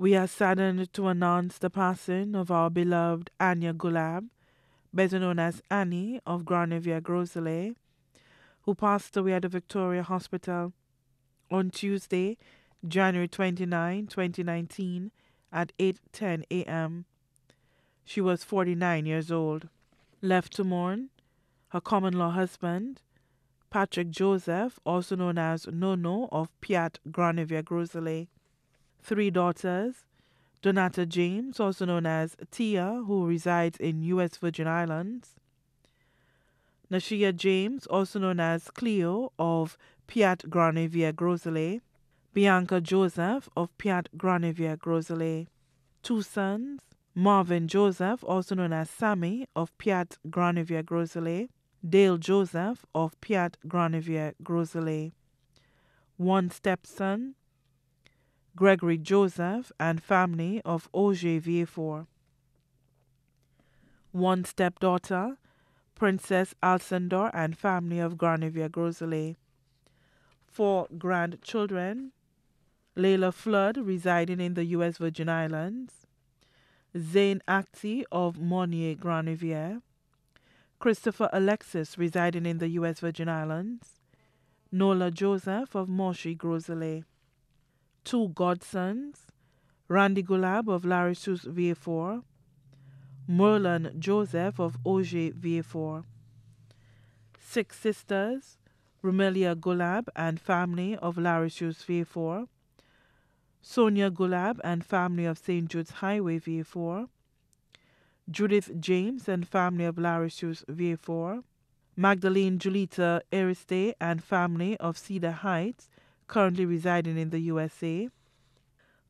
We are saddened to announce the passing of our beloved Anya Gulab, better known as Annie of Granvia Groselet, who passed away at the Victoria Hospital on Tuesday, January 29, 2019 at 8:10 a.m. She was 49 years old. Left to mourn, her common-law husband, Patrick Joseph, also known as Nono of Piat Granvia Groselet, three daughters Donata James, also known as Tia, who resides in U.S. Virgin Islands, Nashia James, also known as Clio of Piat Grande Via Bianca Joseph of Piat Grande Via two sons, Marvin Joseph, also known as Sammy of Piat Grande Via Dale Joseph of Piat Grande Via one stepson, Gregory Joseph and family of Auger Four. One stepdaughter, Princess Alcindor and family of Garnivier Groselet. Four grandchildren, Layla Flood, residing in the U.S. Virgin Islands, Zane Acti of Monier Granivier, Christopher Alexis, residing in the U.S. Virgin Islands, Nola Joseph of Moshi Groselet. Two Godsons, Randy Gulab of Larissus VA4, Merlin Joseph of Auger VA4, Six Sisters, Romelia Gulab and family of Larissus VA4, Sonia Gulab and family of St. Jude's Highway VA4, Judith James and family of Larissus VA4, Magdalene Julita Eriste and family of Cedar Heights currently residing in the USA,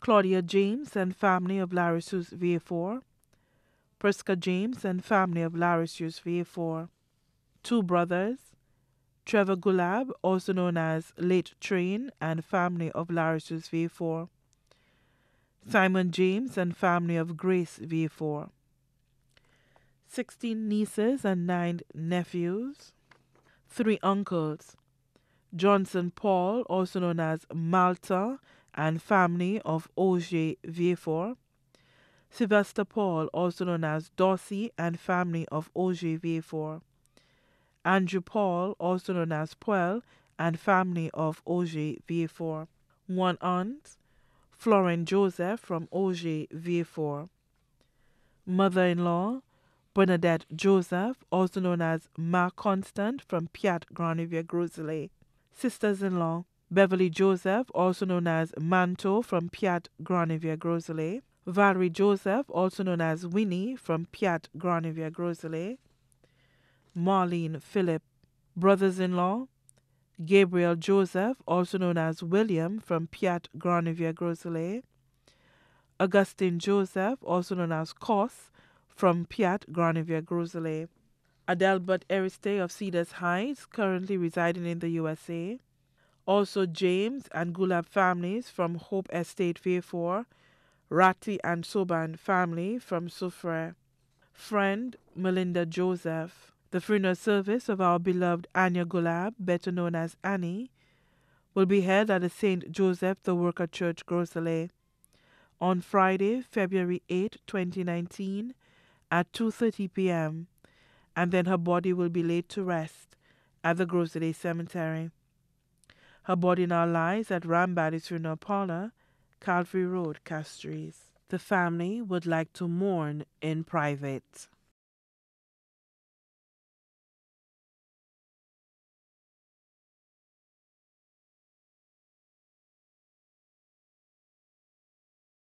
Claudia James and family of Larissus v 4 Prisca James and family of Larissus v 4 two brothers, Trevor Gulab, also known as Late Train, and family of Larissus v 4 Simon James and family of Grace v 4 16 nieces and 9 nephews, 3 uncles, Johnson Paul, also known as Malta, and family of Auger Vifor. Sylvester Paul, also known as Dorsey, and family of Auger Vifor. Andrew Paul, also known as Puel, and family of Auger Vifor. One aunt, Florin Joseph from Auger Vifor. Mother in law, Bernadette Joseph, also known as Ma Constant from Piat Granivier Groselet sisters-in-law, Beverly Joseph, also known as Manto from Piat Granivier Groselet, Valerie Joseph, also known as Winnie from Piat Granivier Groselet, Marlene Philip, brothers-in-law, Gabriel Joseph, also known as William from Piat Granivier Groselet, Augustine Joseph, also known as Cos, from Piat Granivier Groselet. Adelbert Ariste of Cedars Heights, currently residing in the USA. Also James and Gulab families from Hope Estate Fairfor, Rati and Soban family from Sufre. Friend Melinda Joseph. The funeral service of our beloved Anya Gulab, better known as Annie, will be held at the St. Joseph the Worker Church, Grosley, on Friday, February 8, 2019, at 2.30 p.m and then her body will be laid to rest at the Grocery Cemetery. Her body now lies at Rambadi Srinopala, Calvary Road, Castries. The family would like to mourn in private.